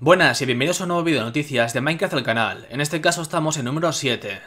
Buenas y bienvenidos a un nuevo vídeo de noticias de Minecraft al canal, en este caso estamos en número 7.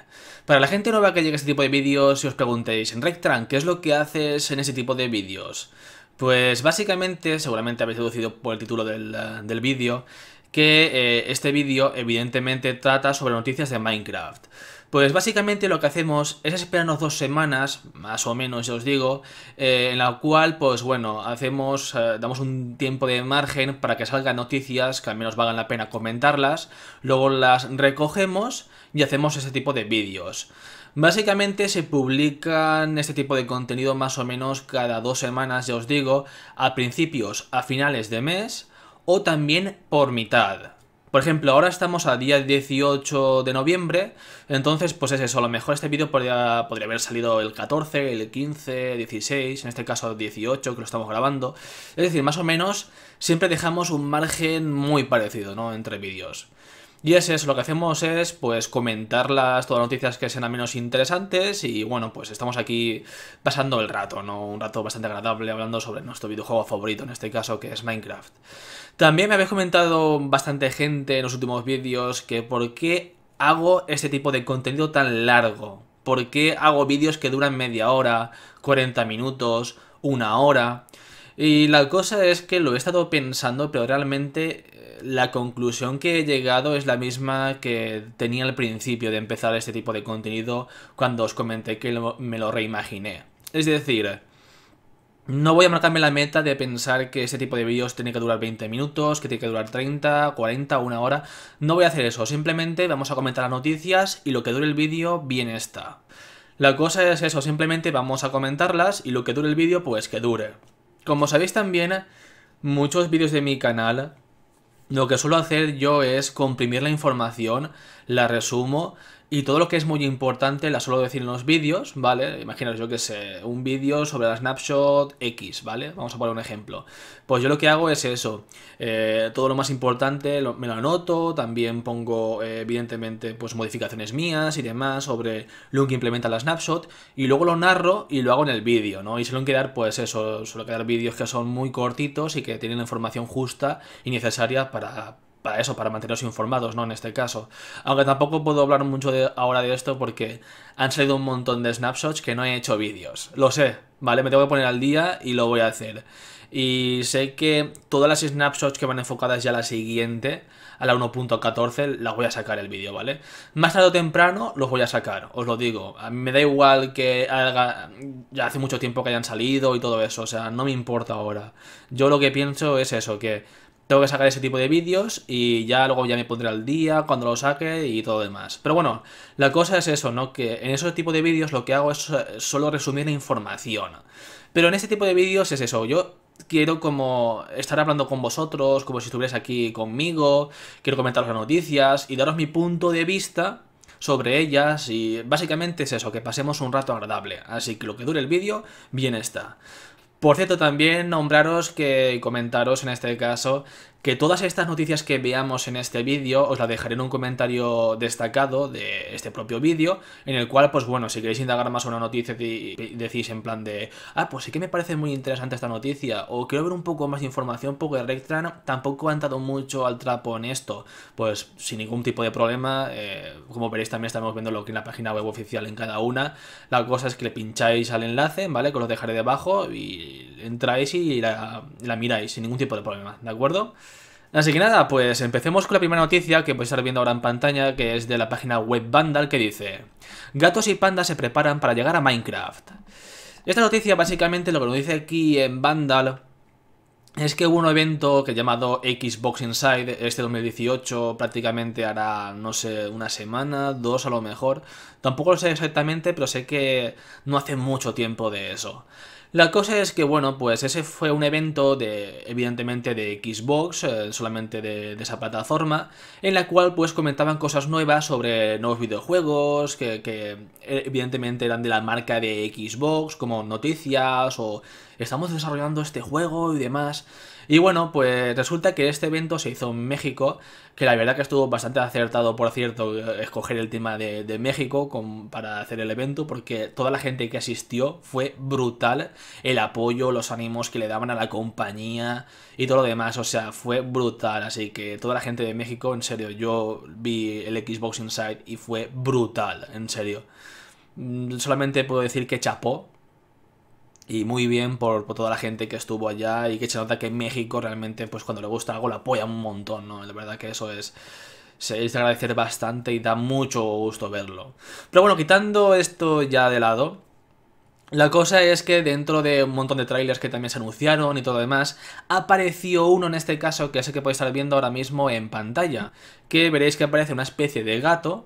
Para la gente nueva que llega a este tipo de vídeos y os preguntéis, en Rectran, ¿qué es lo que haces en ese tipo de vídeos? Pues básicamente, seguramente habéis deducido por el título del, eh, vídeo, que eh, este vídeo evidentemente trata sobre noticias de Minecraft. Pues básicamente lo que hacemos es esperarnos dos semanas, más o menos ya os digo, eh, en la cual pues bueno, hacemos, eh, damos un tiempo de margen para que salgan noticias que al menos valgan la pena comentarlas, luego las recogemos y hacemos ese tipo de vídeos. Básicamente se publican este tipo de contenido más o menos cada dos semanas, ya os digo, a principios, a finales de mes o también por mitad. Por ejemplo, ahora estamos a día 18 de noviembre, entonces pues es eso, a lo mejor este vídeo podría, podría haber salido el 14, el 15, 16, en este caso 18 que lo estamos grabando. Es decir, más o menos siempre dejamos un margen muy parecido ¿no? entre vídeos. Y es eso, lo que hacemos es pues comentarlas, todas las noticias que sean menos interesantes y bueno, pues estamos aquí pasando el rato, ¿no? Un rato bastante agradable hablando sobre nuestro videojuego favorito, en este caso que es Minecraft. También me habéis comentado bastante gente en los últimos vídeos que por qué hago este tipo de contenido tan largo, por qué hago vídeos que duran media hora, 40 minutos, una hora... Y la cosa es que lo he estado pensando, pero realmente eh, la conclusión que he llegado es la misma que tenía al principio de empezar este tipo de contenido cuando os comenté que me lo reimaginé. Es decir, no voy a marcarme la meta de pensar que este tipo de vídeos tiene que durar 20 minutos, que tiene que durar 30, 40, una hora. No voy a hacer eso, simplemente vamos a comentar las noticias y lo que dure el vídeo, bien está. La cosa es eso, simplemente vamos a comentarlas y lo que dure el vídeo, pues que dure. Como sabéis también, muchos vídeos de mi canal, lo que suelo hacer yo es comprimir la información, la resumo y todo lo que es muy importante la suelo decir en los vídeos, ¿vale? Imaginaos, yo que sé, un vídeo sobre la snapshot X, ¿vale? Vamos a poner un ejemplo. Pues yo lo que hago es eso, eh, todo lo más importante me lo anoto, también pongo eh, evidentemente pues modificaciones mías y demás sobre lo que implementa la snapshot y luego lo narro y lo hago en el vídeo, ¿no? Y suelen quedar pues eso, suelo quedar vídeos que son muy cortitos y que tienen la información justa y necesaria para para eso, para manteneros informados, ¿no? En este caso. Aunque tampoco puedo hablar mucho de, ahora de esto porque han salido un montón de snapshots que no he hecho vídeos. Lo sé, ¿vale? Me tengo que poner al día y lo voy a hacer. Y sé que todas las snapshots que van enfocadas ya a la siguiente, a la 1.14, las voy a sacar el vídeo, ¿vale? Más tarde o temprano los voy a sacar, os lo digo. A mí me da igual que haga, ya hace mucho tiempo que hayan salido y todo eso, o sea, no me importa ahora. Yo lo que pienso es eso, que tengo que sacar ese tipo de vídeos y ya luego ya me pondré al día cuando lo saque y todo demás. Pero bueno, la cosa es eso, ¿no? Que en ese tipo de vídeos lo que hago es eh, solo resumir la información. Pero en este tipo de vídeos es eso, yo quiero como estar hablando con vosotros, como si estuvierais aquí conmigo, quiero comentaros las noticias y daros mi punto de vista sobre ellas y básicamente es eso, que pasemos un rato agradable. Así que lo que dure el vídeo, bien está. Por cierto, también nombraros que comentaros en este caso que todas estas noticias que veamos en este vídeo os las dejaré en un comentario destacado de este propio vídeo, en el cual, pues bueno, si queréis indagar más una noticia y decís en plan de, ah, pues sí que me parece muy interesante esta noticia, o quiero ver un poco más de información, un poco de Rectran, tampoco han dado mucho al trapo en esto, pues sin ningún tipo de problema, eh, como veréis también estamos viendo lo que en la página web oficial en cada una, la cosa es que le pincháis al enlace, ¿vale? Que os lo dejaré debajo y entráis y la miráis sin ningún tipo de problema, ¿de acuerdo? Así que nada, pues empecemos con la primera noticia que podéis estar viendo ahora en pantalla, que es de la página web Vandal, que dice Gatos y pandas se preparan para llegar a Minecraft. Esta noticia básicamente lo que nos dice aquí en Vandal es que hubo un evento que llamado Xbox Inside este 2018, prácticamente hará, no sé, una semana, dos a lo mejor. Tampoco lo sé exactamente, pero sé que no hace mucho tiempo de eso. La cosa es que, bueno, pues ese fue un evento de, evidentemente, de Xbox, eh, solamente de, esa plataforma, en la cual pues comentaban cosas nuevas sobre nuevos videojuegos, que, que eh, evidentemente eran de la marca de Xbox, como noticias o estamos desarrollando este juego y demás. Y bueno, pues resulta que este evento se hizo en México, que la verdad que estuvo bastante acertado, por cierto, eh, escoger el tema de, México para hacer el evento, porque toda la gente que asistió fue brutal, el apoyo, los ánimos que le daban a la compañía y todo lo demás, o sea, fue brutal, así que toda la gente de México, en serio, yo vi el Xbox Inside y fue brutal, en serio. Mm, solamente puedo decir que chapó y muy bien por, toda la gente que estuvo allá y que se nota que en México realmente, pues cuando le gusta algo, lo apoya un montón, ¿no? La verdad que eso es... Se agradecer bastante y da mucho gusto verlo. Pero bueno, quitando esto ya de lado, la cosa es que dentro de un montón de trailers que también se anunciaron y todo demás, apareció uno en este caso que sé que podéis estar viendo ahora mismo en pantalla, que veréis que aparece una especie de gato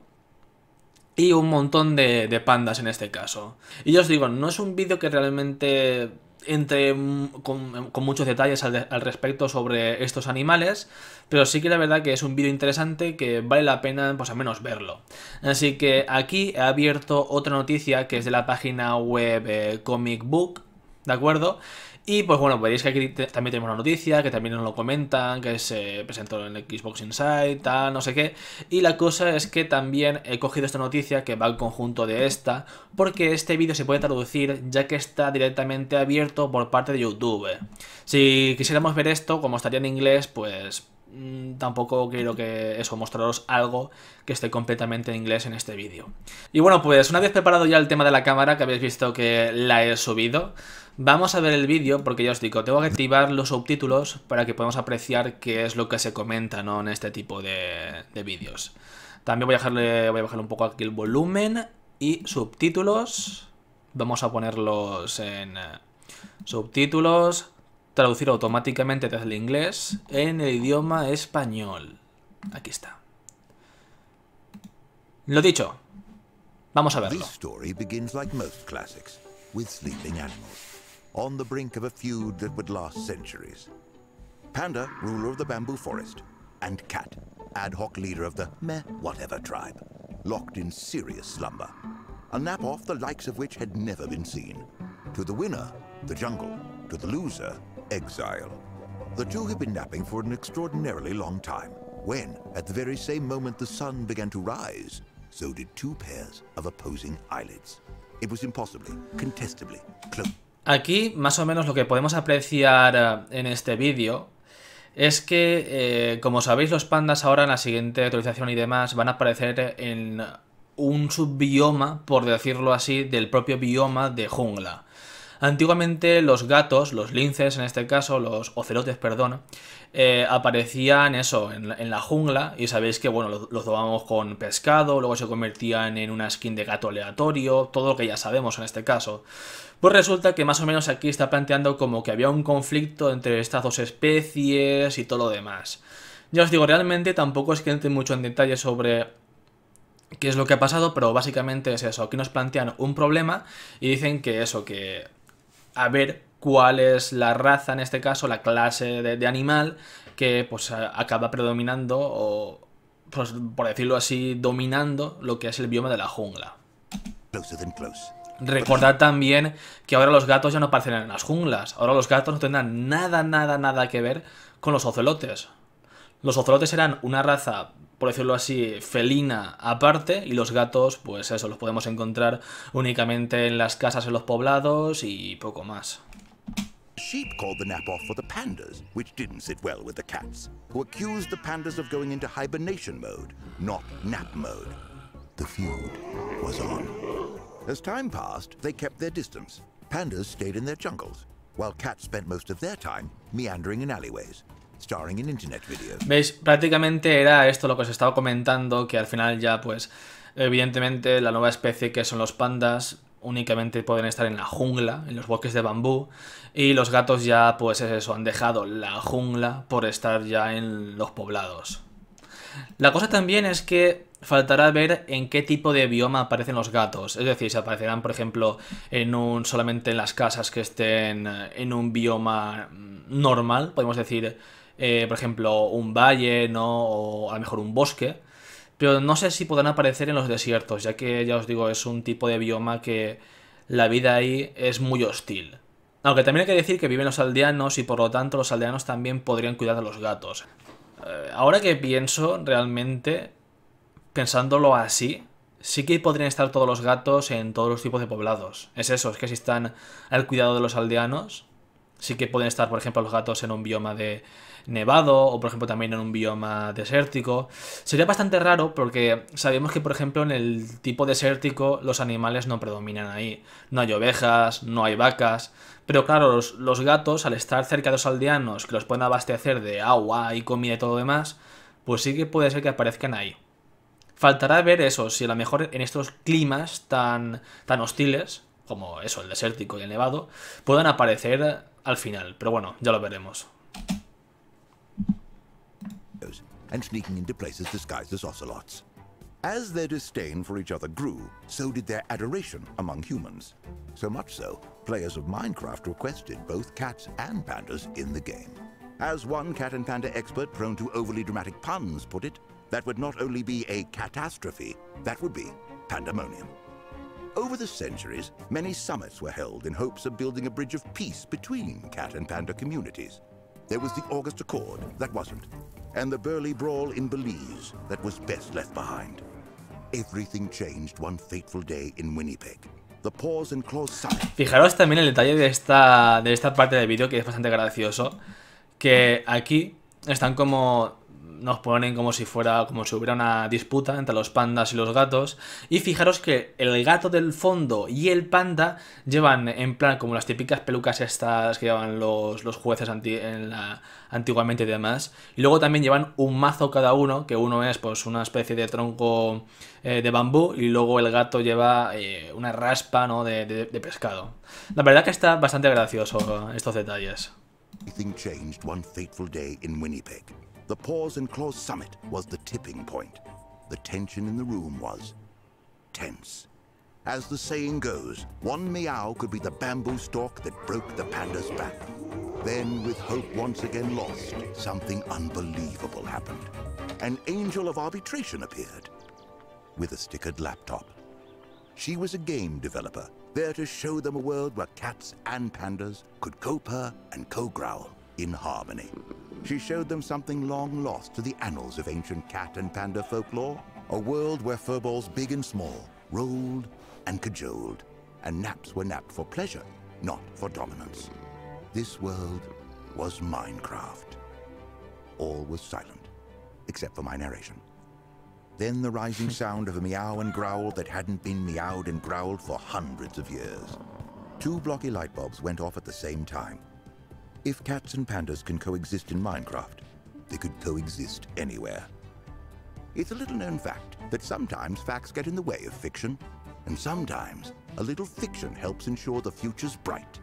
y un montón de, pandas en este caso. Y yo os digo, no es un vídeo que realmente entre con, muchos detalles al, respecto sobre estos animales, pero sí que la verdad que es un vídeo interesante que vale la pena pues al menos verlo. Así que aquí he abierto otra noticia que es de la página web eh, Comic Book, ¿de acuerdo? Y pues bueno, veréis que aquí también tenemos una noticia, que también nos lo comentan, que se presentó en Xbox Insight, tal, no sé qué. Y la cosa es que también he cogido esta noticia que va al conjunto de esta, porque este vídeo se puede traducir ya que está directamente abierto por parte de YouTube. Si quisiéramos ver esto, como estaría en inglés, pues mm, tampoco quiero que eso, mostraros algo que esté completamente en inglés en este vídeo. Y bueno, pues una vez preparado ya el tema de la cámara, que habéis visto que la he subido, Vamos a ver el vídeo porque ya os digo, tengo que activar los subtítulos para que podamos apreciar qué es lo que se comenta en este tipo de, vídeos. También voy a, dejarle, voy a bajarle un poco aquí el volumen y subtítulos. Vamos a ponerlos en eh, subtítulos, traducir automáticamente desde el inglés en el idioma español. Aquí está. Lo dicho, vamos a verlo. on the brink of a feud that would last centuries. Panda, ruler of the bamboo forest, and Cat, ad hoc leader of the meh whatever tribe, locked in serious slumber, a nap off the likes of which had never been seen. To the winner, the jungle, to the loser, exile. The two had been napping for an extraordinarily long time, when, at the very same moment the sun began to rise, so did two pairs of opposing eyelids. It was impossibly, contestably close. Aquí más o menos lo que podemos apreciar eh, en este vídeo es que, eh, como sabéis, los pandas ahora en la siguiente actualización y demás van a aparecer en un subbioma, por decirlo así, del propio bioma de jungla. Antiguamente los gatos, los linces en este caso, los ocelotes, perdón, eh, aparecían eso, en la, jungla, y sabéis que, bueno, los, los con pescado, luego se convertían en una skin de gato aleatorio, todo lo que ya sabemos en este caso. Pues resulta que más o menos aquí está planteando como que había un conflicto entre estas dos especies y todo lo demás. Ya os digo, realmente tampoco es que entre mucho en detalle sobre qué es lo que ha pasado, pero básicamente es eso. Aquí nos plantean un problema y dicen que eso, que a ver cuál es la raza, en este caso, la clase de, animal que pues acaba predominando o, pues, por decirlo así, dominando lo que es el bioma de la jungla. Recordad también que ahora los gatos ya no aparecen en las junglas. Ahora los gatos no tendrán nada, nada, nada que ver con los ocelotes. Los ocelotes eran una raza por decirlo así, felina aparte, y los gatos, pues eso, los podemos encontrar únicamente en las casas en los poblados y poco más. sheep called the nap off for the pandas, which didn't sit well with the cats, who accused the pandas of going into hibernation mode, not nap mode. The feud was on. As time passed, they kept their distance. Pandas stayed in their jungles, while cats spent most of their time meandering in alleyways. ¿Veis? Prácticamente era esto lo que os estaba comentando, que al final ya pues evidentemente la nueva especie que son los pandas únicamente pueden estar en la jungla, en los bosques de bambú, y los gatos ya pues es eso, han dejado la jungla por estar ya en los poblados. La cosa también es que faltará ver en qué tipo de bioma aparecen los gatos. Es decir, si aparecerán, por ejemplo, en un solamente en las casas que estén en un bioma normal, podemos decir eh, por ejemplo, un valle, ¿no? O a lo mejor un bosque. Pero no sé si podrán aparecer en los desiertos, ya que ya os digo, es un tipo de bioma que la vida ahí es muy hostil. Aunque también hay que decir que viven los aldeanos y por lo tanto los aldeanos también podrían cuidar a los gatos. Eh, ahora que pienso, realmente, pensándolo así, sí que podrían estar todos los gatos en todos los tipos de poblados. Es eso, es que si están al cuidado de los aldeanos, sí que pueden estar, por ejemplo, los gatos en un bioma de nevado o por ejemplo también en un bioma desértico. Sería bastante raro porque sabemos que por ejemplo en el tipo desértico los animales no predominan ahí. No hay ovejas, no hay vacas. Pero claro, los, gatos al estar cerca de los aldeanos que los pueden abastecer de agua y comida y todo demás, pues sí que puede ser que aparezcan ahí. Faltará ver eso, si a lo mejor en estos climas tan, tan hostiles, como eso, el desértico y el nevado, puedan aparecer al final. Pero bueno, ya lo veremos. and sneaking into places disguised as ocelots. As their disdain for each other grew, so did their adoration among humans. So much so, players of Minecraft requested both cats and pandas in the game. As one cat and panda expert prone to overly dramatic puns put it, that would not only be a catastrophe, that would be pandemonium. Over the centuries, many summits were held in hopes of building a bridge of peace between cat and panda communities. There was the August Accord that wasn't, and the burly brawl in Belize that was best left behind. Everything changed one fateful day in Winnipeg. The paws and claws Fijaros también el detalle de esta, de esta parte del vídeo que es bastante gracioso, que aquí están como nos ponen como si fuera, como si hubiera una disputa entre los pandas y los gatos. Y fijaros que el gato del fondo y el panda llevan en plan como las típicas pelucas estas que llevaban los, jueces antiguamente y demás. Y luego también llevan un mazo cada uno, que uno es pues una especie de tronco eh, de bambú y luego el gato lleva eh, una raspa de, pescado. La verdad que está bastante gracioso estos detalles. The pause and close summit was the tipping point. The tension in the room was tense. As the saying goes, one meow could be the bamboo stalk that broke the panda's back. Then, with hope once again lost, something unbelievable happened. An angel of arbitration appeared with a stickered laptop. She was a game developer, there to show them a world where cats and pandas could co-purr and co-growl in harmony she showed them something long lost to the annals of ancient cat and panda folklore, a world where furballs big and small rolled and cajoled, and naps were napped for pleasure, not for dominance. This world was Minecraft. All was silent, except for my narration. Then the rising sound of a meow and growl that hadn't been meowed and growled for hundreds of years. Two blocky light bulbs went off at the same time, if cats and pandas can coexist in Minecraft, they could coexist anywhere. It's a little known fact that sometimes facts get in the way of fiction, and sometimes a little fiction helps ensure the future's bright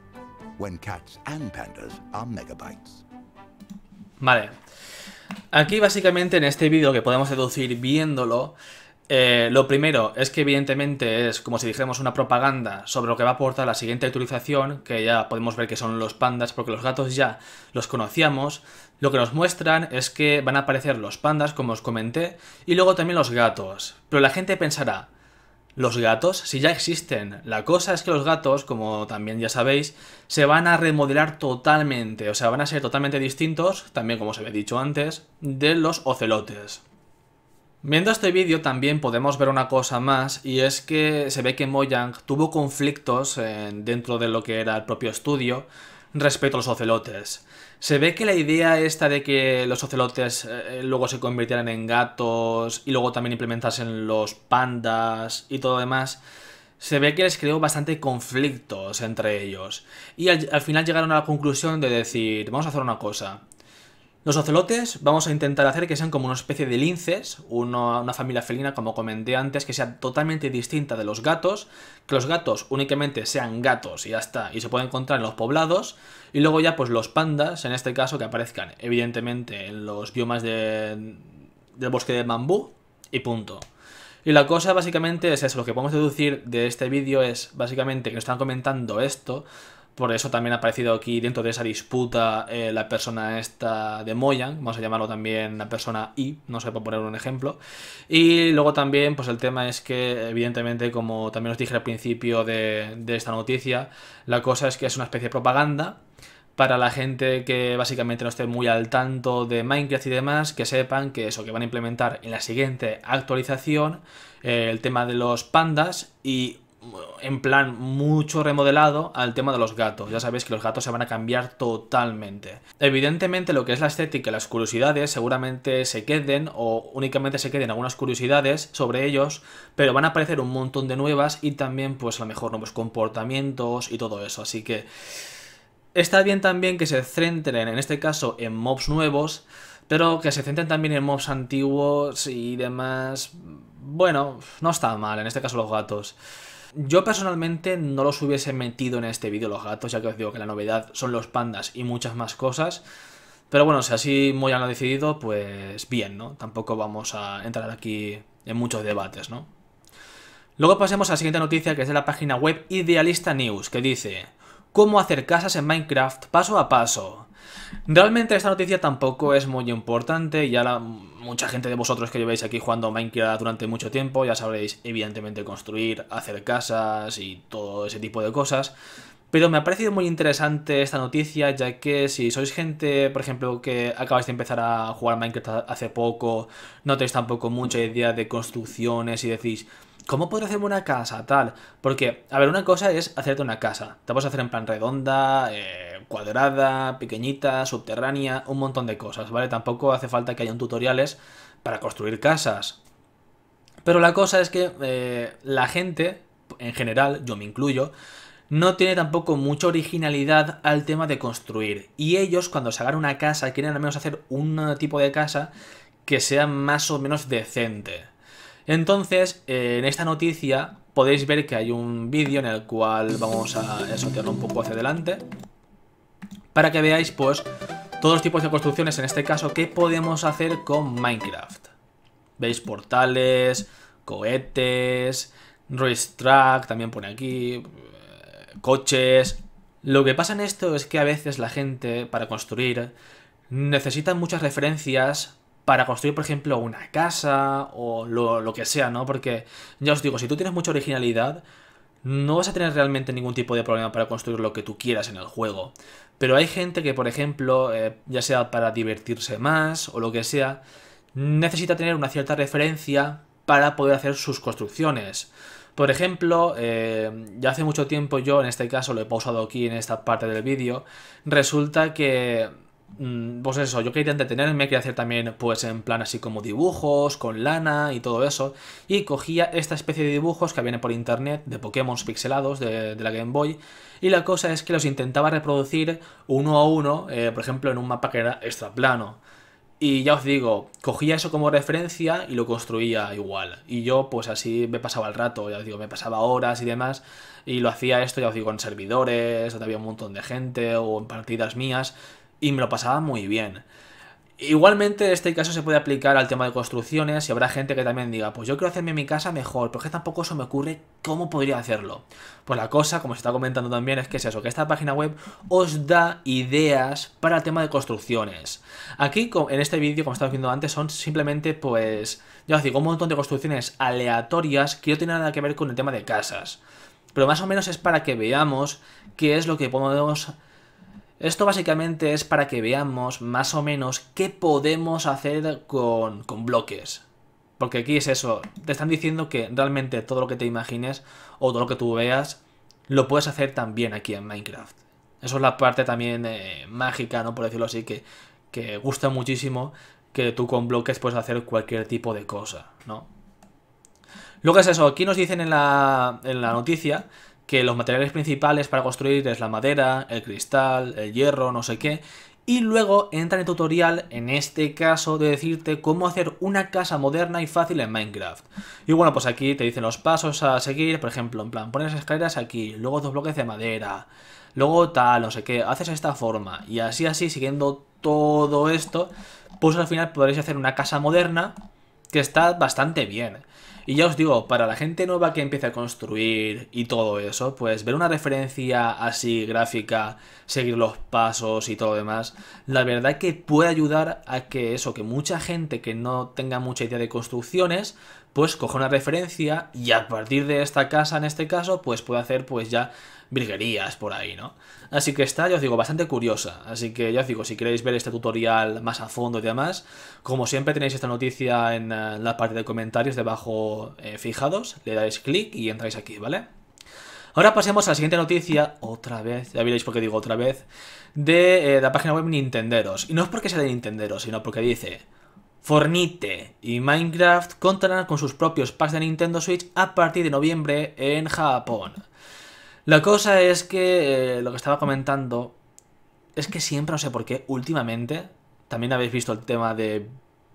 when cats and pandas are megabytes. Vale. Aquí básicamente en este vídeo que podemos deducir viéndolo Eh, lo primero es que evidentemente es como si dijéramos una propaganda sobre lo que va a aportar la siguiente actualización, que ya podemos ver que son los pandas, porque los gatos ya los conocíamos. Lo que nos muestran es que van a aparecer los pandas, como os comenté, y luego también los gatos. Pero la gente pensará, los gatos, si ya existen. La cosa es que los gatos, como también ya sabéis, se van a remodelar totalmente, o sea, van a ser totalmente distintos, también como os había dicho antes, de los ocelotes. Viendo este vídeo también podemos ver una cosa más y es que se ve que Mojang tuvo conflictos eh, dentro de lo que era el propio estudio respecto a los ocelotes. Se ve que la idea esta de que los ocelotes eh, luego se convirtieran en gatos y luego también implementasen los pandas y todo demás, se ve que les creó bastante conflictos entre ellos. Y al final llegaron a la conclusión de decir, vamos a hacer una cosa, los ocelotes vamos a intentar hacer que sean como una especie de linces, una familia felina, como comenté antes, que sea totalmente distinta de los gatos, que los gatos únicamente sean gatos y ya está, y se pueden encontrar en los poblados, y luego ya pues los pandas, en este caso, que aparezcan evidentemente en los biomas de, del bosque de bambú, y punto. Y la cosa básicamente es eso, lo que podemos deducir de este vídeo es básicamente que nos están comentando esto, por eso también ha aparecido aquí dentro de esa disputa eh, la persona esta de Moyan, vamos a llamarlo también la persona I, no sé, por poner un ejemplo. Y luego también, pues el tema es que, evidentemente, como también os dije al principio de, esta noticia, la cosa es que es una especie de propaganda para la gente que básicamente no esté muy al tanto de Minecraft y demás, que sepan que eso, que van a implementar en la siguiente actualización eh, el tema de los pandas y en plan mucho remodelado al tema de los gatos. Ya sabéis que los gatos se van a cambiar totalmente. Evidentemente lo que es la estética y las curiosidades seguramente se queden o únicamente se queden algunas curiosidades sobre ellos, pero van a aparecer un montón de nuevas y también pues a lo mejor nuevos comportamientos y todo eso. Así que está bien también que se centren en este caso en mobs nuevos, pero que se centren también en mobs antiguos y demás. Bueno, no está mal, en este caso los gatos. Yo personalmente no los hubiese metido en este vídeo los gatos, ya que os digo que la novedad son los pandas y muchas más cosas. Pero bueno, si así muy lo ha decidido, pues bien, ¿no? Tampoco vamos a entrar aquí en muchos debates, ¿no? Luego pasemos a la siguiente noticia, que es de la página web Idealista News, que dice... ¿Cómo hacer casas en Minecraft paso a paso? Realmente esta noticia tampoco es muy importante, ya la, mucha gente de vosotros que lleváis aquí jugando Minecraft durante mucho tiempo, ya sabréis evidentemente construir, hacer casas y todo ese tipo de cosas. Pero me ha parecido muy interesante esta noticia, ya que si sois gente, por ejemplo, que acabáis de empezar a jugar Minecraft hace poco, no tenéis tampoco mucha idea de construcciones y decís, ¿cómo puedo hacerme una casa? Tal. Porque, a ver, una cosa es hacerte una casa. Te puedes hacer en plan redonda, eh, cuadrada, pequeñita, subterránea, un montón de cosas, ¿vale? Tampoco hace falta que hayan tutoriales para construir casas. Pero la cosa es que eh, la gente, en general, yo me incluyo, no tiene tampoco mucha originalidad al tema de construir. Y ellos, cuando se hagan una casa, quieren al menos hacer un tipo de casa que sea más o menos decente. Entonces, eh, en esta noticia podéis ver que hay un vídeo en el cual vamos a sortearlo un poco hacia adelante para que veáis pues todos los tipos de construcciones, en este caso, que podemos hacer con Minecraft. Veis portales, cohetes, racetrack, también pone aquí, eh, coches... Lo que pasa en esto es que a veces la gente, para construir, necesita muchas referencias para construir, por ejemplo, una casa o lo, que sea, ¿no? Porque ya os digo, si tú tienes mucha originalidad, no vas a tener realmente ningún tipo de problema para construir lo que tú quieras en el juego. Pero hay gente que, por ejemplo, eh, ya sea para divertirse más o lo que sea, necesita tener una cierta referencia para poder hacer sus construcciones. Por ejemplo, eh, ya hace mucho tiempo yo, en este caso lo he pausado aquí en esta parte del vídeo, resulta que Mm, pues eso, yo quería entretenerme, quería hacer también, pues en plan así como dibujos, con lana y todo eso. Y cogía esta especie de dibujos que viene por internet, de Pokémon pixelados de, la Game Boy. Y la cosa es que los intentaba reproducir uno a uno, eh, por ejemplo, en un mapa que era extra plano. Y ya os digo, cogía eso como referencia y lo construía igual. Y yo, pues así me pasaba el rato, ya os digo, me pasaba horas y demás. Y lo hacía esto, ya os digo, en servidores, donde había un montón de gente o en partidas mías y me lo pasaba muy bien. Igualmente, este caso se puede aplicar al tema de construcciones y habrá gente que también diga, pues yo quiero hacerme mi casa mejor, Pero que tampoco eso me ocurre cómo podría hacerlo. Pues la cosa, como se está comentando también, es que es eso, que esta página web os da ideas para el tema de construcciones. Aquí, en este vídeo, como estamos viendo antes, son simplemente, pues, Yo os digo, un montón de construcciones aleatorias que no tienen nada que ver con el tema de casas. Pero más o menos es para que veamos qué es lo que podemos esto básicamente es para que veamos más o menos qué podemos hacer con, bloques. Porque aquí es eso, te están diciendo que realmente todo lo que te imagines o todo lo que tú veas lo puedes hacer también aquí en Minecraft. Eso es la parte también eh, mágica, ¿no? Por decirlo así, que, que gusta muchísimo que tú con bloques puedes hacer cualquier tipo de cosa, ¿no? Lo que es eso, aquí nos dicen en la, en la noticia que los materiales principales para construir es la madera, el cristal, el hierro, no sé qué, y luego entra en el tutorial, en este caso, de decirte cómo hacer una casa moderna y fácil en Minecraft. Y bueno, pues aquí te dicen los pasos a seguir, por ejemplo, en plan, pones escaleras aquí, luego dos bloques de madera, luego tal, no sé qué, haces esta forma, y así así, siguiendo todo esto, pues al final podréis hacer una casa moderna que está bastante bien. Y ya os digo, para la gente nueva que empieza a construir y todo eso, pues ver una referencia así gráfica, seguir los pasos y todo lo demás, la verdad que puede ayudar a que eso, que mucha gente que no tenga mucha idea de construcciones, pues coge una referencia y a partir de esta casa, en este caso, pues puede hacer pues ya briguerías por ahí, ¿no? Así que está, ya os digo, bastante curiosa. Así que ya os digo, si queréis ver este tutorial más a fondo y demás, como siempre tenéis esta noticia en eh, la parte de comentarios debajo eh, fijados, le dais clic y entráis aquí, ¿vale? Ahora pasemos a la siguiente noticia, otra vez, ya veréis por qué digo otra vez, de eh, la página web Nintenderos. Y no es porque sea de Nintenderos, sino porque dice, Fornite y Minecraft contarán con sus propios packs de Nintendo Switch a partir de noviembre en Japón. La cosa es que eh, lo que estaba comentando es que siempre, no sé por qué, últimamente, también habéis visto el tema de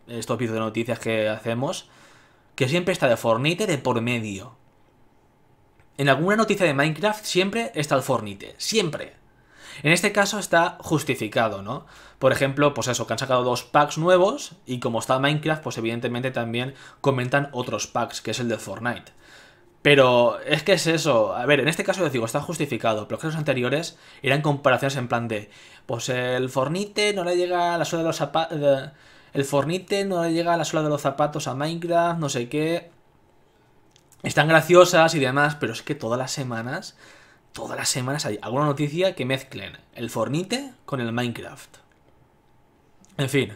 estos vídeos de noticias que hacemos, que siempre está de Fornite de por medio. En alguna noticia de Minecraft siempre está el Fornite, siempre. En este caso está justificado, ¿no? Por ejemplo, pues eso, que han sacado dos packs nuevos y como está Minecraft, pues evidentemente también comentan otros packs, que es el de Fortnite. Pero es que es eso. A ver, en este caso yo digo, está justificado. Pero los casos anteriores eran comparaciones en plan de. Pues el Fortnite no le llega a la suela de los zapatos. El fornite no le llega a la suela de los zapatos a Minecraft, no sé qué. Están graciosas y demás, pero es que todas las semanas todas las semanas hay alguna noticia que mezclen el Fornite con el Minecraft. En fin.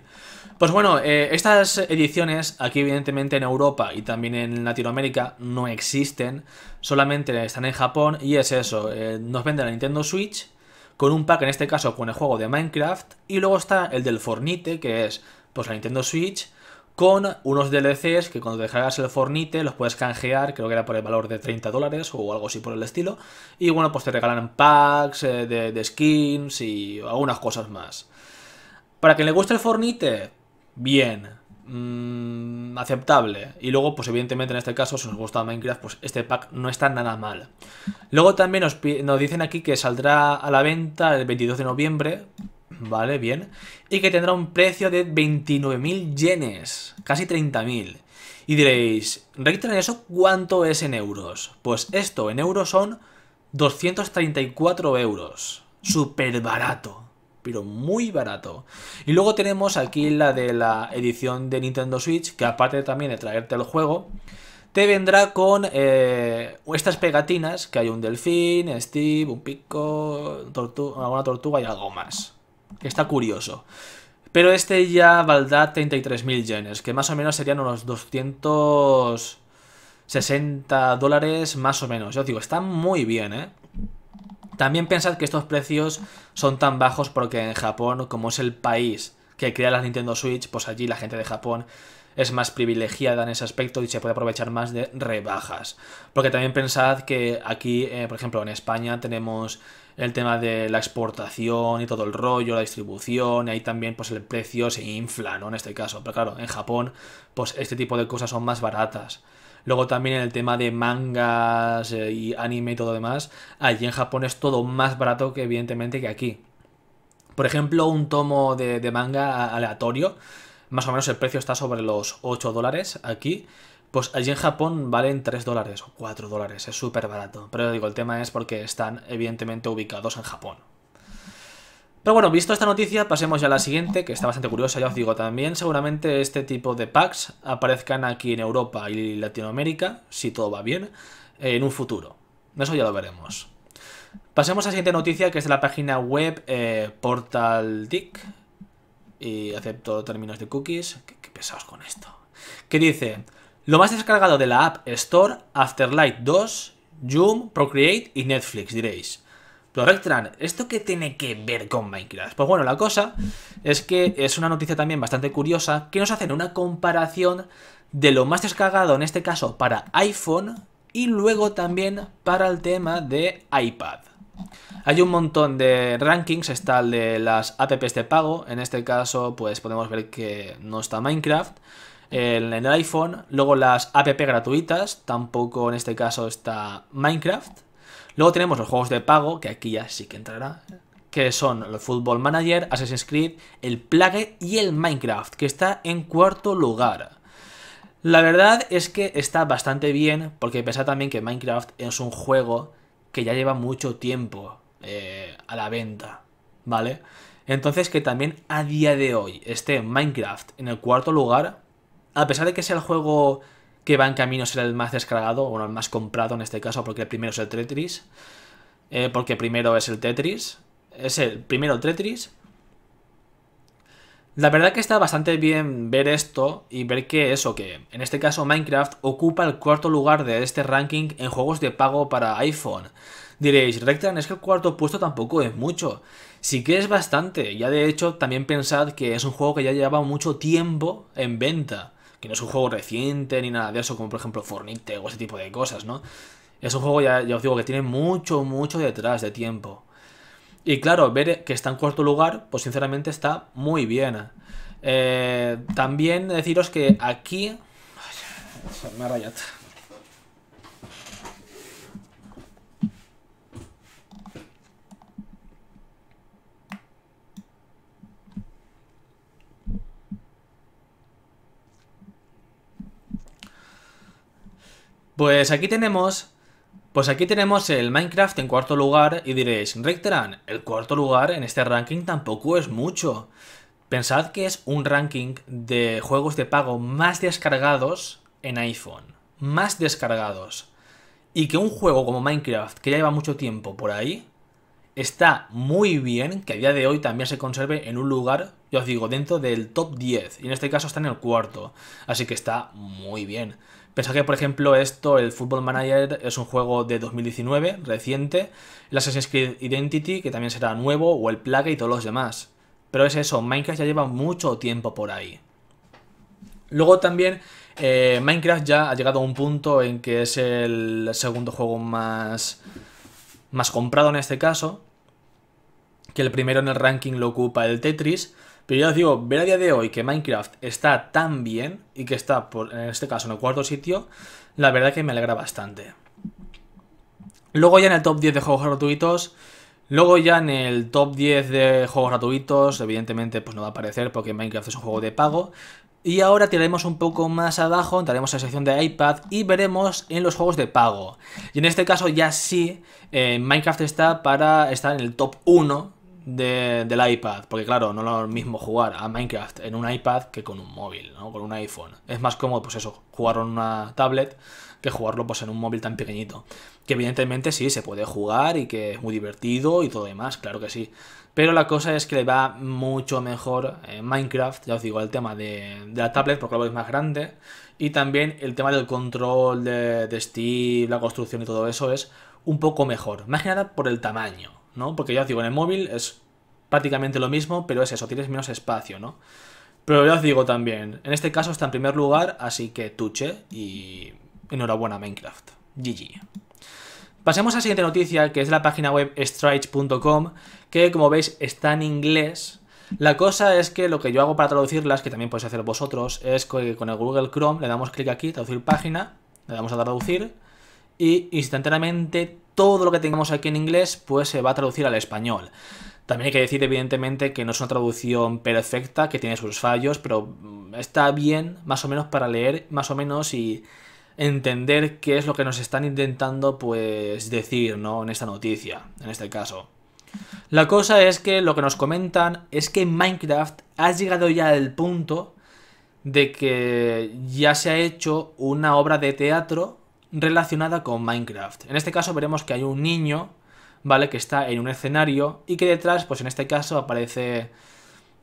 Pues bueno, eh, estas ediciones aquí evidentemente en Europa y también en Latinoamérica no existen, solamente están en Japón y es eso, eh, nos venden la Nintendo Switch con un pack en este caso con el juego de Minecraft y luego está el del Fornite que es pues la Nintendo Switch, con unos DLCs que cuando te el Fornite los puedes canjear, creo que era por el valor de 30 dólares o algo así por el estilo. Y bueno, pues te regalan packs eh, de, skins y algunas cosas más. Para quien le guste el Fornite, bien, mm, aceptable. Y luego, pues evidentemente en este caso, si nos gusta Minecraft, pues este pack no está nada mal. Luego también nos, nos dicen aquí que saldrá a la venta el 22 de noviembre ¿vale? Bien. Y que tendrá un precio de 29.000 yenes, casi 30.000. Y diréis, registran ¿eso cuánto es en euros? Pues esto en euros son 234 euros. Súper barato, pero muy barato. Y luego tenemos aquí la de la edición de Nintendo Switch, que aparte también de traerte el juego, te vendrá con eh, estas pegatinas, que hay un delfín, Steve, un pico, una una tortuga y algo más está curioso. Pero este ya valdrá 33.000 yenes, que más o menos serían unos 260 dólares más o menos. Yo digo, está muy bien, ¿eh? También pensad que estos precios son tan bajos porque en Japón, como es el país que crea la Nintendo Switch, pues allí la gente de Japón es más privilegiada en ese aspecto y se puede aprovechar más de rebajas. Porque también pensad que aquí, eh, por ejemplo, en España tenemos el tema de la exportación y todo el rollo, la distribución, y ahí también pues el precio se infla, ¿no? En este caso, pero claro, en Japón pues este tipo de cosas son más baratas. Luego también en el tema de mangas eh, y anime y todo demás, allí en Japón es todo más barato que evidentemente que aquí. Por ejemplo, un tomo de, de manga aleatorio, más o menos el precio está sobre los 8 dólares aquí pues allí en Japón valen 3 dólares o 4 dólares, es súper barato. Pero digo, el tema es porque están evidentemente ubicados en Japón. Pero bueno, visto esta noticia, pasemos ya a la siguiente, que está bastante curiosa, ya os digo también. Seguramente este tipo de packs aparezcan aquí en Europa y Latinoamérica, si todo va bien, en un futuro. Eso ya lo veremos. Pasemos a la siguiente noticia, que es de la página web eh, portal Y acepto términos de cookies. Qué, qué pesados con esto. Que dice... Lo más descargado de la App Store, Afterlight 2, Zoom, Procreate y Netflix, diréis. Pero Rectran, ¿esto qué tiene que ver con Minecraft? Pues bueno, la cosa es que es una noticia también bastante curiosa que nos hacen una comparación de lo más descargado, en este caso para iPhone, y luego también para el tema de iPad. Hay un montón de rankings, está el de las apps de pago, en este caso pues podemos ver que no está Minecraft, en el iPhone. Luego las app gratuitas, tampoco en este caso está Minecraft. Luego tenemos los juegos de pago, que aquí ya sí que entrará, que son el Football Manager, Assassin's Creed, el Plague y el Minecraft, que está en cuarto lugar. La verdad es que está bastante bien, porque pensad también que Minecraft es un juego que ya lleva mucho tiempo eh, a la venta, ¿vale? Entonces que también a día de hoy esté Minecraft en el cuarto lugar, a pesar de que sea el juego que va en camino a ser el más descargado, O el más comprado en este caso, porque el primero es el Tetris, eh, porque primero es el Tetris, es el primero el Tetris. La verdad que está bastante bien ver esto y ver que eso, que en este caso Minecraft ocupa el cuarto lugar de este ranking en juegos de pago para iPhone. Diréis, Rectan, es que el cuarto puesto tampoco es mucho. Sí que es bastante, ya de hecho también pensad que es un juego que ya llevaba mucho tiempo en venta que no es un juego reciente ni nada de eso, como por ejemplo Fornite o ese tipo de cosas, ¿no? Es un juego, ya, os digo, que tiene mucho, mucho detrás de tiempo. Y claro, ver que está en cuarto lugar, pues sinceramente está muy bien. Eh, también deciros que aquí... me ha rayado. Pues aquí tenemos... Pues aquí tenemos el Minecraft en cuarto lugar y diréis, Recteran, el cuarto lugar en este ranking tampoco es mucho. Pensad que es un ranking de juegos de pago más descargados en iPhone. Más descargados. Y que un juego como Minecraft, que ya lleva mucho tiempo por ahí, está muy bien que a día de hoy también se conserve en un lugar, yo os digo, dentro del top 10. Y en este caso está en el cuarto. Así que está muy bien. Pensad que, por ejemplo, esto, el Football Manager, es un juego de 2019, reciente, el Assassin's Creed Identity, que también será nuevo, o el Plague y todos los demás. Pero es eso, Minecraft ya lleva mucho tiempo por ahí. Luego también eh, Minecraft ya ha llegado a un punto en que es el segundo juego más, más comprado en este caso, que el primero en el ranking lo ocupa el Tetris, pero ya os digo, ver a día de hoy que Minecraft está tan bien y que está, en este caso, en el cuarto sitio, la verdad que me alegra bastante. Luego ya en el top 10 de juegos gratuitos, luego ya en el top 10 de juegos gratuitos, evidentemente pues no va a aparecer porque Minecraft es un juego de pago. Y ahora tiraremos un poco más abajo, entraremos a la sección de iPad y veremos en los juegos de pago. Y en este caso ya sí, eh, Minecraft está para estar en el top 1 del iPad, porque claro, no es lo mismo jugar a Minecraft en un iPad que con un móvil, ¿no? Con un iPhone. Es más cómodo, pues eso, jugarlo en una tablet que jugarlo pues en un móvil tan pequeñito. Que evidentemente sí, se puede jugar y que es muy divertido y todo demás, claro que sí. Pero la cosa es que le va mucho mejor Minecraft, ya os digo, el tema de, la tablet, porque luego es más grande. Y también el tema del control de, de la construcción y todo eso es un poco mejor. Más que nada por el tamaño. ¿no? Porque ya os digo, en el móvil es prácticamente lo mismo, pero es eso, tienes menos espacio, ¿no? Pero ya os digo también, en este caso está en primer lugar, así que tuche y enhorabuena Minecraft. GG. Pasemos a la siguiente noticia, que es la página web strike.com, que como veis está en inglés. La cosa es que lo que yo hago para traducirlas, que también podéis hacer vosotros, es que con el Google Chrome le damos clic aquí, traducir página, le damos a traducir, y instantáneamente todo lo que tengamos aquí en inglés pues se va a traducir al español. También hay que decir, evidentemente, que no es una traducción perfecta, que tiene sus fallos, pero mm, está bien, más o menos, para leer, más o menos, y entender qué es lo que nos están intentando, pues, decir, ¿no? En esta noticia, en este caso. La cosa es que lo que nos comentan es que Minecraft ha llegado ya al punto de que ya se ha hecho una obra de teatro relacionada con Minecraft. En este caso veremos que hay un niño, ¿vale? Que está en un escenario y que detrás, pues en este caso aparece,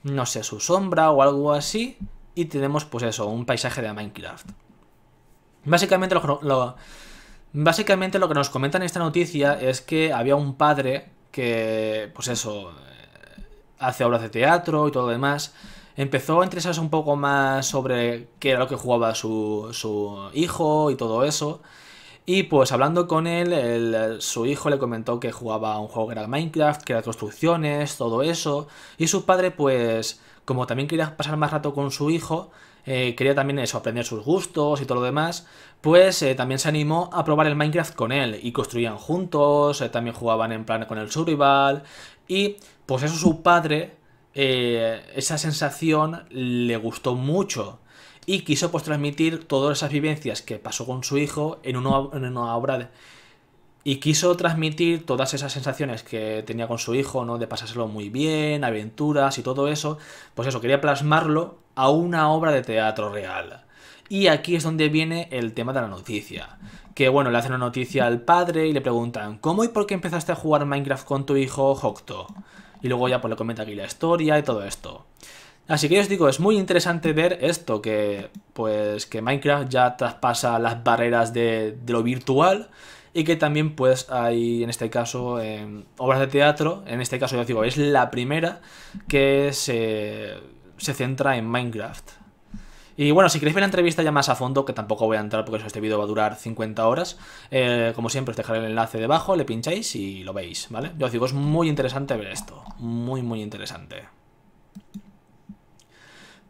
no sé, su sombra o algo así. Y tenemos, pues eso, un paisaje de Minecraft. Básicamente lo, básicamente lo que nos comentan en esta noticia es que había un padre que, pues eso, eh, hace obras de teatro y todo lo demás empezó a interesarse un poco más sobre qué era lo que jugaba su, hijo y todo eso. Y pues hablando con él, su hijo le comentó que jugaba un juego que era Minecraft, que era construcciones, todo eso. Y su padre, pues, como también quería pasar más rato con su hijo, eh, quería también eso, aprender sus gustos y todo lo demás, pues eh, también se animó a probar el Minecraft con él. Y construían juntos, eh, también jugaban en plan con el survival. Y pues eso su padre eh, esa sensación le gustó mucho y quiso pues transmitir todas esas vivencias que pasó con su hijo en una, obra y quiso transmitir todas esas sensaciones que tenía con su hijo, ¿no? De pasárselo muy bien, aventuras y todo eso, pues eso, quería plasmarlo a una obra de teatro real. Y aquí es donde viene el tema de la noticia. Que bueno, le hacen una noticia al padre y le preguntan, ¿cómo y por qué empezaste a jugar Minecraft con tu hijo Hocto? y luego ya pues le comenta aquí la historia y todo esto. Así que yo os digo, es muy interesante ver esto, que pues que Minecraft ya traspasa las barreras de, lo virtual y que también pues hay en este caso obras de teatro, en este caso yo os digo, es la primera que se, se centra en Minecraft. Y bueno, si queréis ver la entrevista ya más a fondo, que tampoco voy a entrar porque este vídeo va a durar 50 horas, eh, como siempre os dejaré el enlace debajo, le pincháis y lo veis, ¿vale? Yo os digo, es muy interesante ver esto, muy muy interesante.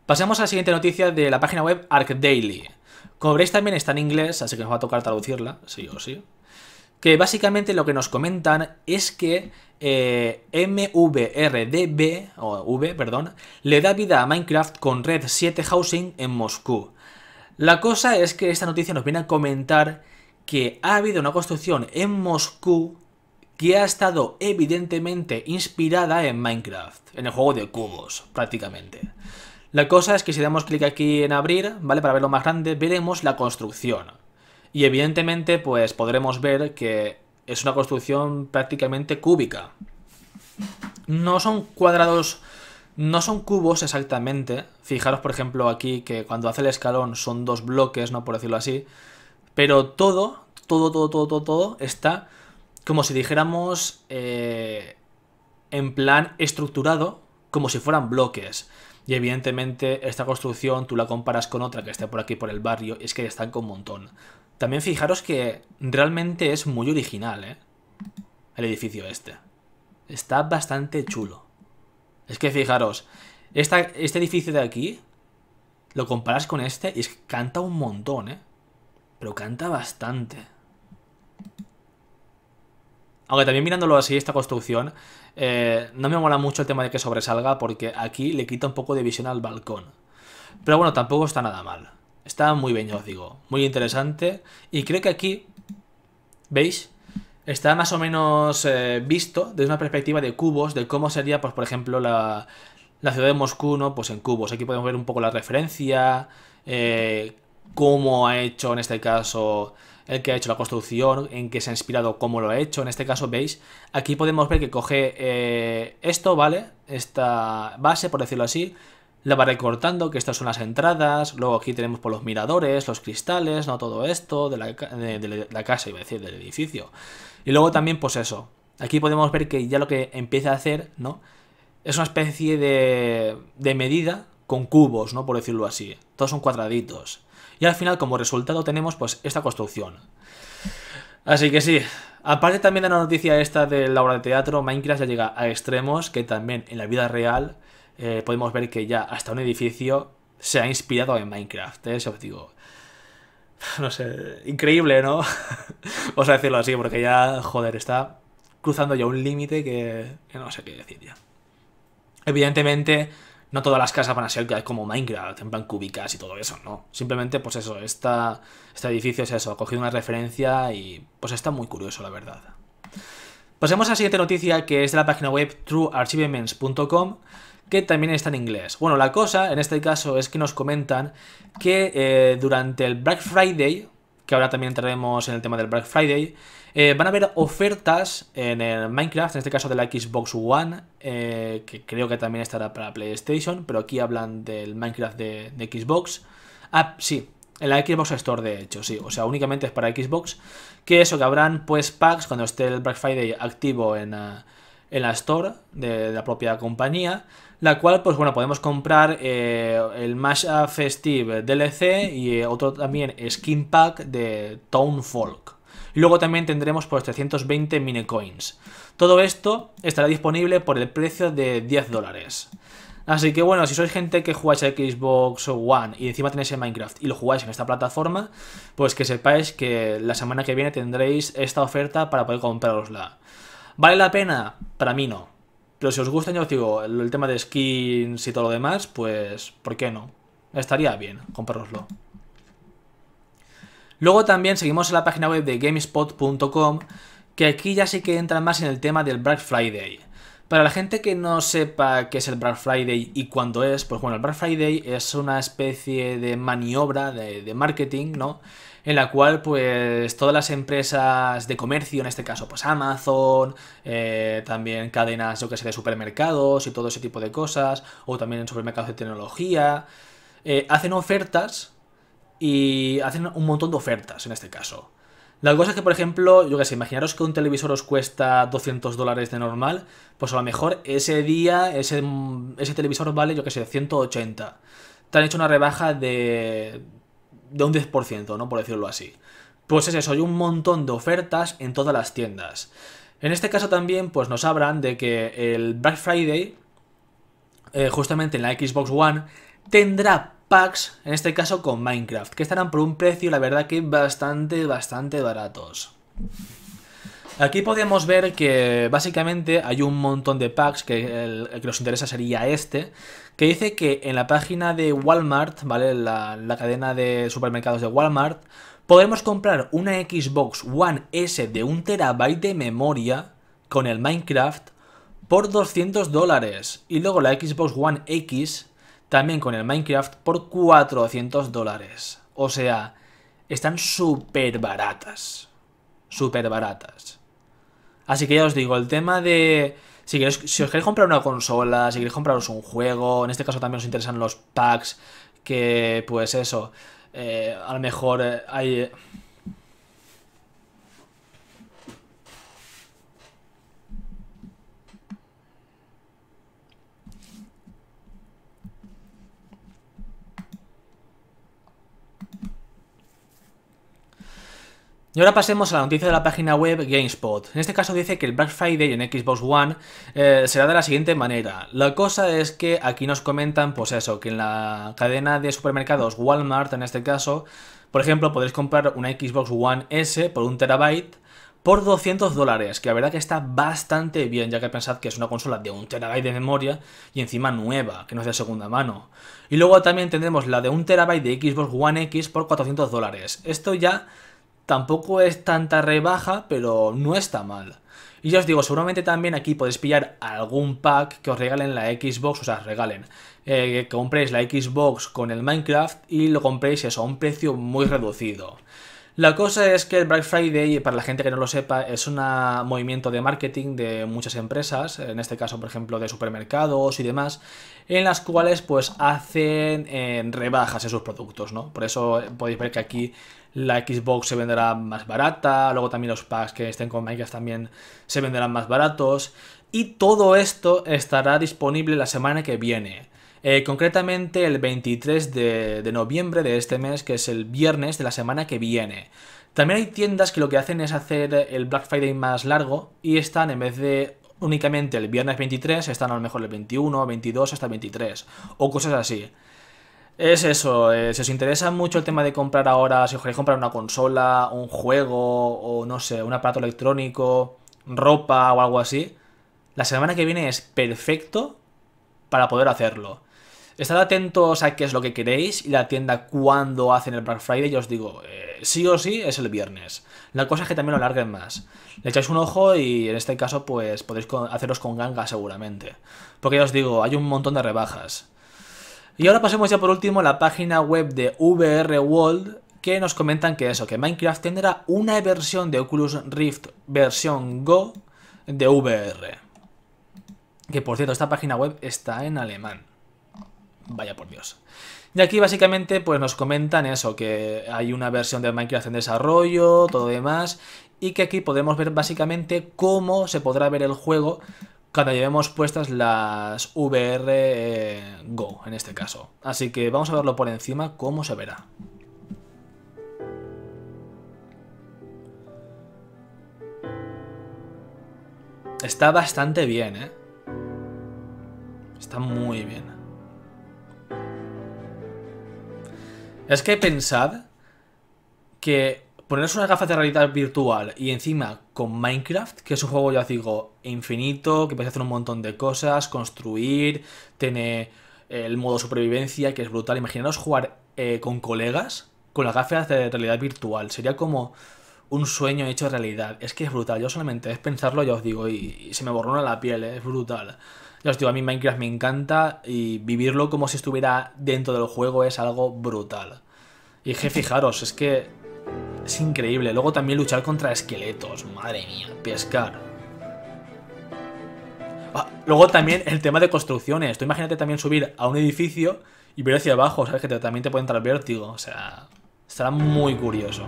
Pasamos a la siguiente noticia de la página web ArcDaily. Como veréis también está en inglés, así que nos va a tocar traducirla, sí o sí que básicamente lo que nos comentan es que eh, MVRDB, V, perdón, le da vida a Minecraft con Red 7 Housing en Moscú. La cosa es que esta noticia nos viene a comentar que ha habido una construcción en Moscú que ha estado evidentemente inspirada en Minecraft, en el juego de cubos, prácticamente. La cosa es que si damos clic aquí en abrir, ¿vale? Para verlo más grande, veremos la construcción. Y evidentemente, pues podremos ver que es una construcción prácticamente cúbica. No son cuadrados, no son cubos exactamente. Fijaros, por ejemplo, aquí que cuando hace el escalón son dos bloques, ¿no? Por decirlo así. Pero todo, todo, todo, todo, todo, está como si dijéramos eh, en plan estructurado, como si fueran bloques. Y evidentemente esta construcción tú la comparas con otra que esté por aquí por el barrio, es que con un montón. También fijaros que realmente es muy original, ¿eh? El edificio este. Está bastante chulo. Es que fijaros, este edificio de aquí, lo comparas con este y es que canta un montón, ¿eh? Pero canta bastante. Aunque también mirándolo así, esta construcción, eh, no me mola mucho el tema de que sobresalga porque aquí le quita un poco de visión al balcón. Pero bueno, tampoco está nada mal. Está muy bien, os digo. Muy interesante. Y creo que aquí, ¿veis? Está más o menos eh, visto desde una perspectiva de cubos, de cómo sería, pues, por ejemplo, la, la ciudad de Moscú, ¿no? Pues en cubos. Aquí podemos ver un poco la referencia, eh, cómo ha hecho en este caso el que ha hecho la construcción, en qué se ha inspirado, cómo lo ha hecho. En este caso, veis, aquí podemos ver que coge eh, esto, ¿vale? Esta base, por decirlo así, la va recortando, que estas son las entradas, luego aquí tenemos por los miradores, los cristales, no todo esto, de la, de, la casa, iba a decir, del edificio. Y luego también, pues eso, aquí podemos ver que ya lo que empieza a hacer, ¿no? Es una especie de, de medida con cubos, ¿no? Por decirlo así. Todos son cuadraditos. Y al final, como resultado, tenemos pues esta construcción. Así que sí, aparte también de la noticia esta de la obra de teatro, Minecraft ya llega a extremos que también en la vida real eh, podemos ver que ya hasta un edificio se ha inspirado en Minecraft. ¿eh? Eso digo. No sé, increíble, ¿no? Vamos a decirlo así, porque ya, joder, está cruzando ya un límite que, no sé qué decir ya. Evidentemente, no todas las casas van a ser como Minecraft, en plan cúbicas y todo eso, no. Simplemente, pues eso, esta, este edificio es eso, ha cogido una referencia y pues está muy curioso, la verdad. Pasemos a la siguiente noticia que es de la página web truearchivements.com que también está en inglés. Bueno, la cosa en este caso es que nos comentan que eh, durante el Black Friday, que ahora también entraremos en el tema del Black Friday, eh, van a haber ofertas en el Minecraft, en este caso de la Xbox One, eh, que creo que también estará para PlayStation, pero aquí hablan del Minecraft de, Xbox. Ah, sí, en la Xbox Store, de hecho, sí. O sea, únicamente es para Xbox. Que eso, que habrán pues packs cuando esté el Black Friday activo en, en la Store de, la propia compañía la cual, pues bueno, podemos comprar eh, el Mashup Festive DLC y eh, otro también Skin Pack de Folk. Luego también tendremos pues 320 minecoins. Todo esto estará disponible por el precio de 10 dólares. Así que bueno, si sois gente que jugáis a Xbox One y encima tenéis Minecraft y lo jugáis en esta plataforma, pues que sepáis que la semana que viene tendréis esta oferta para poder comprarosla. ¿Vale la pena? Para mí no. Pero si os gusta, yo os digo, el, tema de skins y todo lo demás, pues, ¿por qué no? Estaría bien comprároslo. Luego también seguimos en la página web de GameSpot.com, que aquí ya sí que entra más en el tema del Black Friday. Para la gente que no sepa qué es el Black Friday y cuándo es, pues bueno, el Black Friday es una especie de maniobra de marketing, ¿no? en la cual pues todas las empresas de comercio, en este caso pues Amazon, eh, también cadenas yo que sé de supermercados y todo ese tipo de cosas, o también supermercados de tecnología, eh, hacen ofertas y hacen un montón de ofertas en este caso. La cosa es que, por ejemplo, yo que sé, imaginaros que un televisor os cuesta 200 dólares de normal, pues a lo mejor ese día ese, ese televisor vale, yo que sé, 180. Te han hecho una rebaja de de un 10%, ¿no? Por decirlo así. Pues es eso, hay un montón de ofertas en todas las tiendas. En este caso también, pues nos sabrán de que el Black Friday, eh, justamente en la Xbox One, tendrá packs, en este caso con Minecraft, que estarán por un precio, la verdad que bastante, bastante baratos. Aquí podemos ver que básicamente hay un montón de packs que el, que nos interesa sería este, que dice que en la página de Walmart, ¿vale? La, cadena de supermercados de Walmart, podemos comprar una Xbox One S de 1 terabyte de memoria con el Minecraft por 200 dólares y luego la Xbox One X también con el Minecraft por 400 dólares. O sea, están súper baratas. Súper baratas. Así que ya os digo, el tema de... Si, queréis, si os queréis comprar una consola, si queréis compraros un juego, en este caso también os interesan los packs, que pues eso, eh, a lo mejor eh, hay... Y ahora pasemos a la noticia de la página web GameSpot. En este caso dice que el Black Friday en Xbox One eh, será de la siguiente manera. La cosa es que aquí nos comentan, pues eso, que en la cadena de supermercados Walmart, en este caso, por ejemplo, podéis comprar una Xbox One S por un terabyte por 200 dólares, que la verdad que está bastante bien, ya que pensad que es una consola de un terabyte de memoria y encima nueva, que no es de segunda mano. Y luego también tendremos la de un terabyte de Xbox One X por 400 dólares. Esto ya Tampoco es tanta rebaja, pero no está mal. Y ya os digo, seguramente también aquí podéis pillar algún pack que os regalen la Xbox, o sea, regalen. Eh, que compréis la Xbox con el Minecraft y lo compréis eso, a un precio muy reducido. La cosa es que el Black Friday, para la gente que no lo sepa, es un movimiento de marketing de muchas empresas, en este caso, por ejemplo, de supermercados y demás, en las cuales pues hacen eh, rebajas esos sus productos, ¿no? Por eso eh, podéis ver que aquí la Xbox se venderá más barata, luego también los packs que estén con Minecraft también se venderán más baratos. Y todo esto estará disponible la semana que viene. Eh, concretamente el 23 de, de, noviembre de este mes, que es el viernes de la semana que viene. También hay tiendas que lo que hacen es hacer el Black Friday más largo y están en vez de únicamente el viernes 23, están a lo mejor el 21, 22, hasta 23 o cosas así. Es eso, eh, si os interesa mucho el tema de comprar ahora, si os queréis comprar una consola, un juego, o no sé, un aparato electrónico, ropa o algo así, la semana que viene es perfecto para poder hacerlo. Estad atentos a qué es lo que queréis y la tienda cuando hacen el Black Friday, yo os digo, eh, sí o sí es el viernes. La cosa es que también lo alarguen más. Le echáis un ojo y en este caso pues podéis haceros con ganga seguramente. Porque ya os digo, hay un montón de rebajas. Y ahora pasemos ya por último a la página web de VR World que nos comentan que eso, que Minecraft tendrá una versión de Oculus Rift versión Go de VR. Que por cierto, esta página web está en alemán. Vaya por Dios. Y aquí básicamente pues nos comentan eso, que hay una versión de Minecraft en desarrollo, todo demás, y que aquí podemos ver básicamente cómo se podrá ver el juego cuando llevemos puestas las VR eh, Go, en este caso. Así que vamos a verlo por encima cómo se verá. Está bastante bien, ¿eh? Está muy bien. Es que pensad que ponerse una gafa de realidad virtual y encima con Minecraft, que es un juego, ya os digo, infinito, que podéis hacer un montón de cosas, construir, tiene eh, el modo supervivencia, que es brutal. Imaginaros jugar eh, con colegas con las gafas de realidad virtual. Sería como un sueño hecho realidad. Es que es brutal. Yo solamente es pensarlo, ya os digo, y, se me borró la piel, eh, es brutal. Ya os digo, a mí Minecraft me encanta y vivirlo como si estuviera dentro del juego es algo brutal. Y que fijaros, es que es increíble. Luego también luchar contra esqueletos. Madre mía. Pescar. Ah, luego también el tema de construcciones. Tú imagínate también subir a un edificio y ver hacia abajo. Sabes que también te puede entrar vértigo. O sea, estará muy curioso.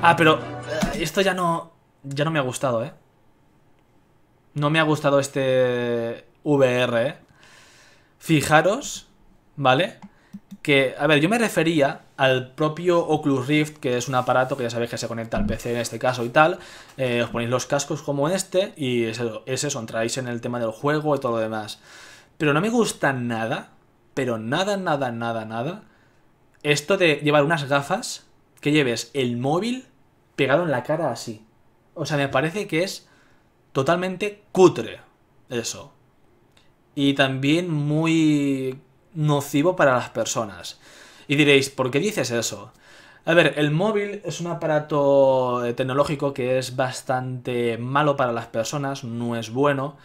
Ah, pero eh, esto ya no, ya no me ha gustado, ¿eh? No me ha gustado este VR, ¿eh? Fijaros, ¿vale? Que, a ver, yo me refería al propio Oculus Rift, que es un aparato que ya sabéis que se conecta al PC en este caso y tal. Eh, os ponéis los cascos como este y ese es eso, entráis en el tema del juego y todo lo demás. Pero no me gusta nada, pero nada, nada, nada, nada, esto de llevar unas gafas que lleves el móvil pegado en la cara así. O sea, me parece que es totalmente cutre eso. Y también muy nocivo para las personas. Y diréis, ¿por qué dices eso? A ver, el móvil es un aparato eh, tecnológico que es bastante malo para las personas, no es bueno.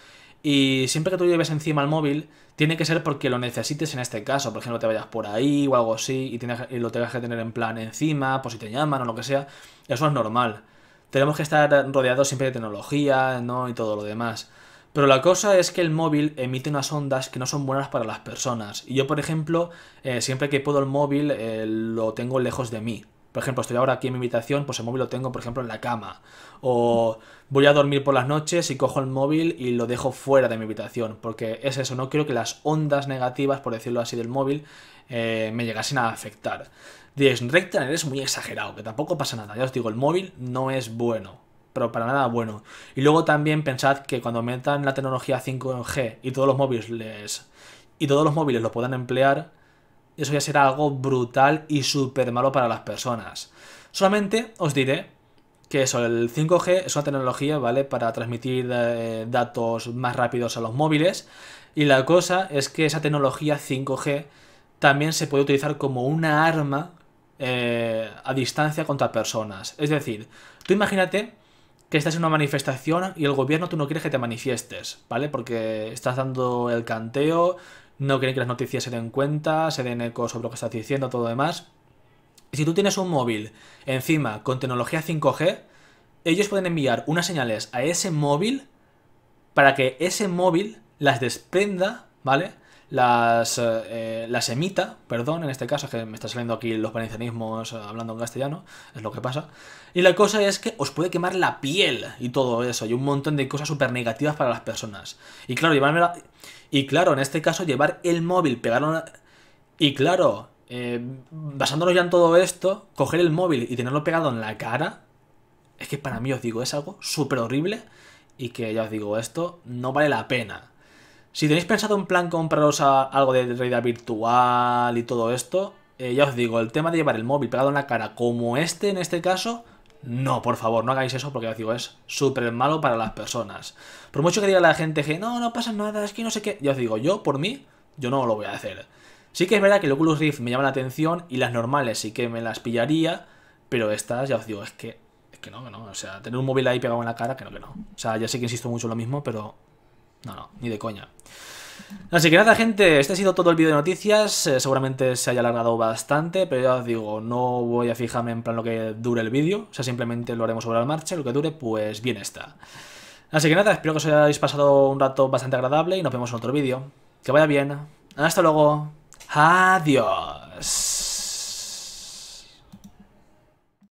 Y siempre que tú lleves encima el móvil, tiene que ser porque lo necesites en este caso. Por ejemplo, te vayas por ahí o algo así y, tienes, lo tengas que tener en plan encima, por si te llaman o lo que sea. Eso es normal. Tenemos que estar rodeados siempre de tecnología, ¿no? Y todo lo demás. Pero la cosa es que el móvil emite unas ondas que no son buenas para las personas. Y yo, por ejemplo, eh, siempre que puedo el móvil eh, lo tengo lejos de mí. Por ejemplo, estoy ahora aquí en mi habitación, pues el móvil lo tengo, por ejemplo, en la cama. O voy a dormir por las noches y cojo el móvil y lo dejo fuera de mi habitación. Porque es eso, no quiero que las ondas negativas, por decirlo así, del móvil eh, me llegasen a afectar. Diréis, Rectan, eres muy exagerado, que tampoco pasa nada. Ya os digo, el móvil no es bueno pero para nada bueno. Y luego también pensad que cuando metan la tecnología 5G y todos los móviles y todos los móviles lo puedan emplear, eso ya será algo brutal y súper malo para las personas. Solamente os diré que eso, el 5G es una tecnología, ¿vale? Para transmitir eh, datos más rápidos a los móviles. Y la cosa es que esa tecnología 5G también se puede utilizar como una arma eh, a distancia contra personas. Es decir, tú imagínate que estás en una manifestación y el gobierno tú no quieres que te manifiestes, ¿vale? Porque estás dando el canteo, no quieren que las noticias se den cuenta, se den eco sobre lo que estás diciendo, todo lo demás. Y si tú tienes un móvil encima con tecnología 5G, ellos pueden enviar unas señales a ese móvil para que ese móvil las desprenda, ¿vale? las, eh, las emita, perdón, en este caso, que me está saliendo aquí los valencianismos eh, hablando en castellano, es lo que pasa. Y la cosa es que os puede quemar la piel y todo eso, y un montón de cosas súper negativas para las personas. Y claro, Y claro, en este caso, llevar el móvil, pegarlo... Y claro, eh, basándonos ya en todo esto, coger el móvil y tenerlo pegado en la cara, es que para mí os digo, es algo súper horrible y que ya os digo, esto no vale la pena. Si tenéis pensado en plan compraros algo de realidad virtual y todo esto, eh, ya os digo, el tema de llevar el móvil pegado en la cara como este en este caso, no, por favor, no hagáis eso porque os digo, es súper malo para las personas. Por mucho que diga la gente que no, no pasa nada, es que no sé qué, ya os digo, yo por mí, yo no lo voy a hacer. Sí que es verdad que el Oculus Rift me llama la atención y las normales sí que me las pillaría, pero estas, ya os digo, es que, es que no, que no, o sea, tener un móvil ahí pegado en la cara, que no, que no. O sea, ya sé que insisto mucho en lo mismo, pero no, no, ni de coña. Así que nada, gente, este ha sido todo el vídeo de noticias. Eh, seguramente se haya alargado bastante, pero ya os digo, no voy a fijarme en plan lo que dure el vídeo. O sea, simplemente lo haremos sobre la marcha. Lo que dure, pues bien está. Así que nada, espero que os hayáis pasado un rato bastante agradable y nos vemos en otro vídeo. Que vaya bien. Hasta luego. Adiós.